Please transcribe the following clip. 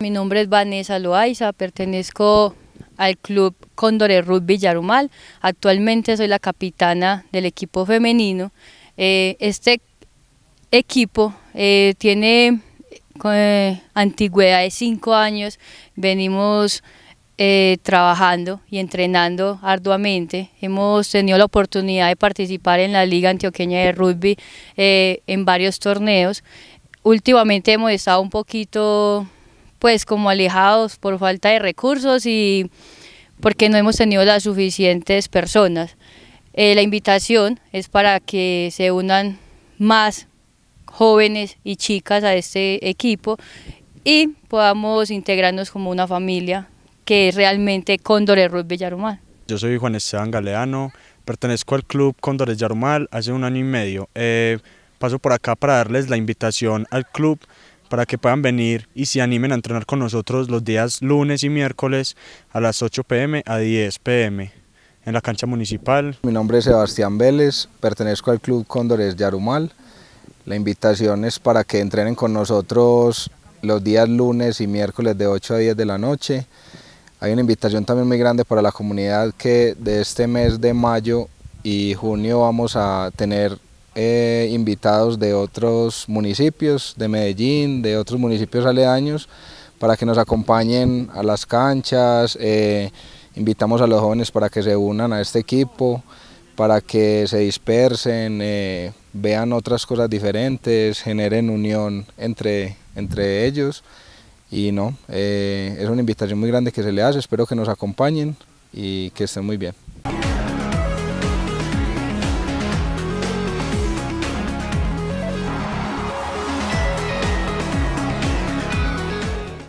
Mi nombre es Vanessa Loaiza, pertenezco al club de Rugby Yarumal. Actualmente soy la capitana del equipo femenino. Eh, este equipo eh, tiene eh, antigüedad de cinco años. Venimos trabajando y entrenando arduamente. Hemos tenido la oportunidad de participar en la Liga Antioqueña de Rugby en varios torneos. Últimamente hemos estado un poquito pues como alejados por falta de recursos y porque no hemos tenido las suficientes personas. Eh, la invitación es para que se unan más jóvenes y chicas a este equipo y podamos integrarnos como una familia que es realmente Cóndores Ruiz Villarumal. Yo soy Juan Esteban Galeano, pertenezco al club Cóndores Yarumal hace un año y medio. Eh, paso por acá para darles la invitación al club para que puedan venir y se animen a entrenar con nosotros los días lunes y miércoles a las 8 pm a 10 pm en la cancha municipal. Mi nombre es Sebastián Vélez, pertenezco al Club Cóndores Yarumal. La invitación es para que entrenen con nosotros los días lunes y miércoles de 8 a 10 de la noche. Hay una invitación también muy grande para la comunidad que de este mes de mayo y junio vamos a tener eh, invitados de otros municipios, de Medellín, de otros municipios aledaños, para que nos acompañen a las canchas, eh, invitamos a los jóvenes para que se unan a este equipo, para que se dispersen, eh, vean otras cosas diferentes, generen unión entre, entre ellos y no, es una invitación muy grande que se le hace, espero que nos acompañen y que estén muy bien.